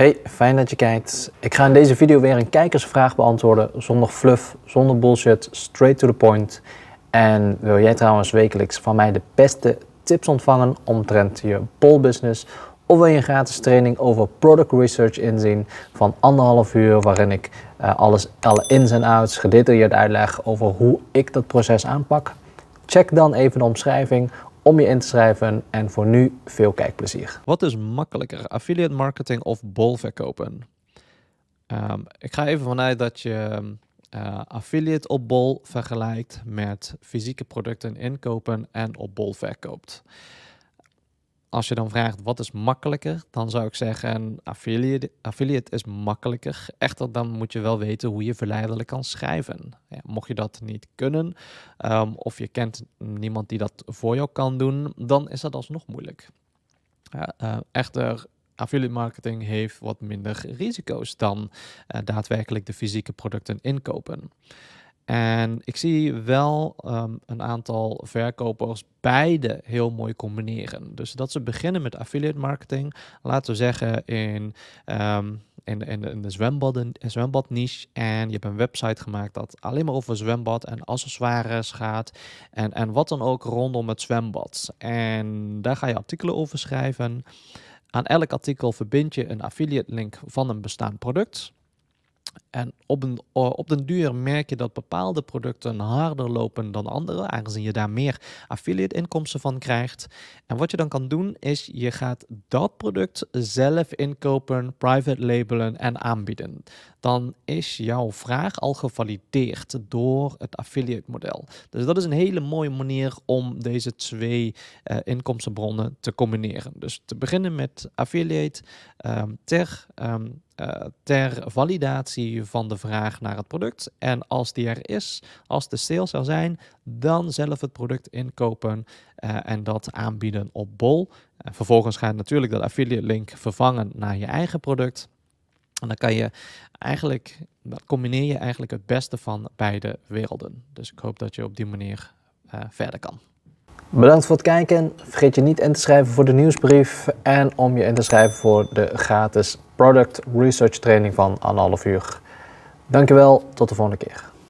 Hey, fijn dat je kijkt. Ik ga in deze video weer een kijkersvraag beantwoorden zonder fluff, zonder bullshit, straight to the point. En wil jij trouwens wekelijks van mij de beste tips ontvangen omtrent je business? Of wil je een gratis training over product research inzien van anderhalf uur waarin ik eh, alles, alle ins en outs gedetailleerd uitleg over hoe ik dat proces aanpak? Check dan even de omschrijving om je in te schrijven. En voor nu veel kijkplezier. Wat is makkelijker, affiliate marketing of bol verkopen? Ehm, ik ga even vanuit dat je eh, affiliate op bol vergelijkt met fysieke producten inkopen en op bol verkoopt als je dan vraagt wat is makkelijker, dan zou ik zeggen affiliate, affiliate is makkelijker. Echter, dan moet je wel weten hoe je verleidelijk kan schrijven. Ja, mocht je dat niet kunnen, ehm, of je kent niemand die dat voor jou kan doen, dan is dat alsnog moeilijk. Ja, eh, echter, affiliate marketing heeft wat minder risico's dan eh, daadwerkelijk de fysieke producten inkopen. En ik zie wel ehm, een aantal verkopers beide heel mooi combineren. Dus dat ze beginnen met affiliate marketing, laten we zeggen in, ehm, in, in, de zwembadden, zwembad niche. En je hebt een website gemaakt dat alleen maar over zwembad en accessoires gaat. En, en wat dan ook rondom het zwembad. En daar ga je artikelen over schrijven. Aan elk artikel verbind je een affiliate link van een bestaand product. En op, eh, op den duur merk je dat bepaalde producten harder lopen dan andere, aangezien je daar meer affiliate inkomsten van krijgt. En wat je dan kan doen, is je gaat dat product zelf inkopen, private labelen en aanbieden. Dan is jouw vraag al gevalideerd door het affiliate model. Dus dat is een hele mooie manier om deze twee eh, inkomstenbronnen te combineren. Dus te beginnen met affiliate um, ter. Ehm, eh, ter validatie van de vraag naar het product. En als die er is, als de sale zou zijn, dan zelf het product inkopen eh, en dat aanbieden op Bol. Eh, vervolgens ga je natuurlijk dat affiliate link vervangen naar je eigen product. En dan kan je eigenlijk, combineer je eigenlijk het beste van beide werelden. Dus ik hoop dat je op die manier verder kan. Bedankt voor het kijken. Vergeet je niet in te schrijven voor de nieuwsbrief en om je in te schrijven voor de gratis product research training van half uur. Dankjewel, tot de volgende keer.